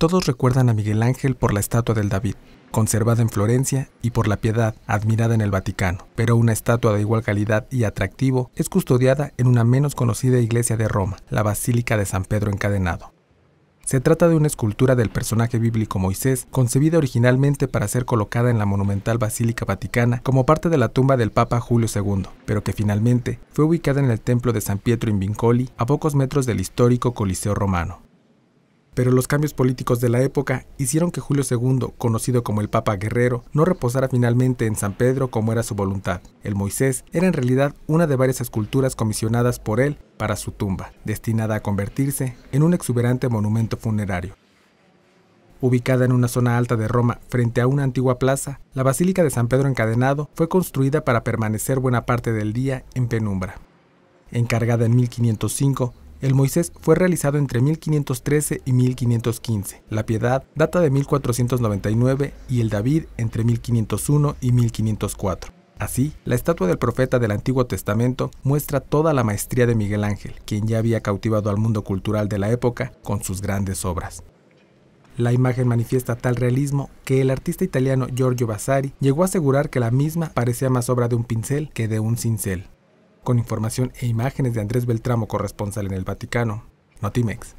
Todos recuerdan a Miguel Ángel por la estatua del David, conservada en Florencia, y por la piedad, admirada en el Vaticano, pero una estatua de igual calidad y atractivo es custodiada en una menos conocida iglesia de Roma, la Basílica de San Pedro Encadenado. Se trata de una escultura del personaje bíblico Moisés, concebida originalmente para ser colocada en la monumental Basílica Vaticana como parte de la tumba del Papa Julio II, pero que finalmente fue ubicada en el templo de San Pietro in Vincoli, a pocos metros del histórico Coliseo romano pero los cambios políticos de la época hicieron que Julio II, conocido como el Papa Guerrero, no reposara finalmente en San Pedro como era su voluntad. El Moisés era en realidad una de varias esculturas comisionadas por él para su tumba, destinada a convertirse en un exuberante monumento funerario. Ubicada en una zona alta de Roma, frente a una antigua plaza, la Basílica de San Pedro Encadenado fue construida para permanecer buena parte del día en penumbra. Encargada en 1505, el Moisés fue realizado entre 1513 y 1515, la Piedad data de 1499 y el David entre 1501 y 1504. Así, la estatua del profeta del Antiguo Testamento muestra toda la maestría de Miguel Ángel, quien ya había cautivado al mundo cultural de la época con sus grandes obras. La imagen manifiesta tal realismo que el artista italiano Giorgio Vasari llegó a asegurar que la misma parecía más obra de un pincel que de un cincel con información e imágenes de Andrés Beltramo, corresponsal en el Vaticano. Notimex.